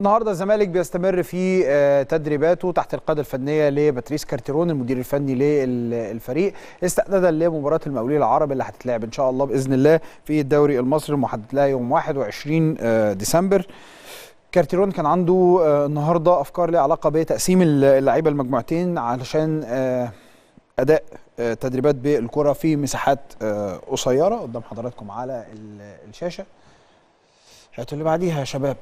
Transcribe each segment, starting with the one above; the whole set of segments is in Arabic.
النهارده الزمالك بيستمر في آه، تدريباته تحت القياده الفنيه لباتريس كارتيرون المدير الفني للفريق استعدادا لمباراه المقاولين العرب اللي هتتلعب ان شاء الله باذن الله في الدوري المصري المحدد لها يوم 21 آه، ديسمبر. كارتيرون كان عنده آه، النهارده افكار ليها علاقه بتقسيم اللعيبه المجموعتين علشان اداء تدريبات بالكره في مساحات قصيره قدام حضراتكم على الشاشه. هات اللي بعديها يا شباب.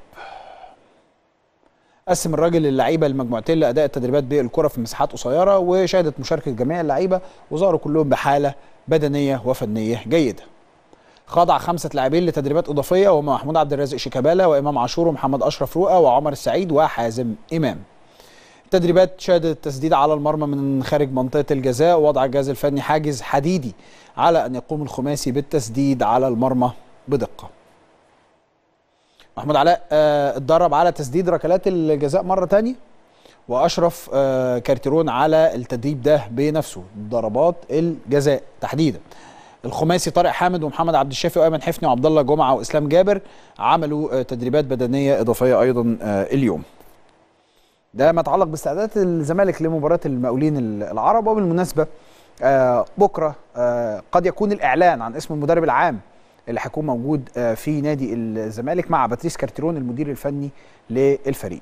قسم الراجل اللعيبه لمجموعتين لاداء التدريبات بالكره في مساحات قصيره وشهدت مشاركه جميع اللعيبه وظهروا كلهم بحاله بدنيه وفنيه جيده خضع خمسة لاعبين لتدريبات إضافية وهم محمود عبد الرازق شيكابالا وإمام عاشور ومحمد أشرف رؤى وعمر السعيد وحازم إمام التدريبات شهدت التسديد على المرمى من خارج منطقة الجزاء ووضع الجهاز الفني حاجز حديدي على أن يقوم الخماسي بالتسديد على المرمى بدقة محمود علاء آه، اتدرب على تسديد ركلات الجزاء مره ثانيه واشرف آه، كارتيرون على التدريب ده بنفسه ضربات الجزاء تحديدا الخماسي طارق حامد ومحمد عبد الشافي وايمن حفني وعبد الله جمعه واسلام جابر عملوا آه، تدريبات بدنيه اضافيه ايضا اليوم ده ما يتعلق باستعدادات الزمالك لمباراه المقاولين العرب وبالمناسبه بكره قد يكون الاعلان عن اسم المدرب العام اللي هيكون موجود آه، في نادي الزمالك مع باتريس كارتيرون المدير الفني للفريق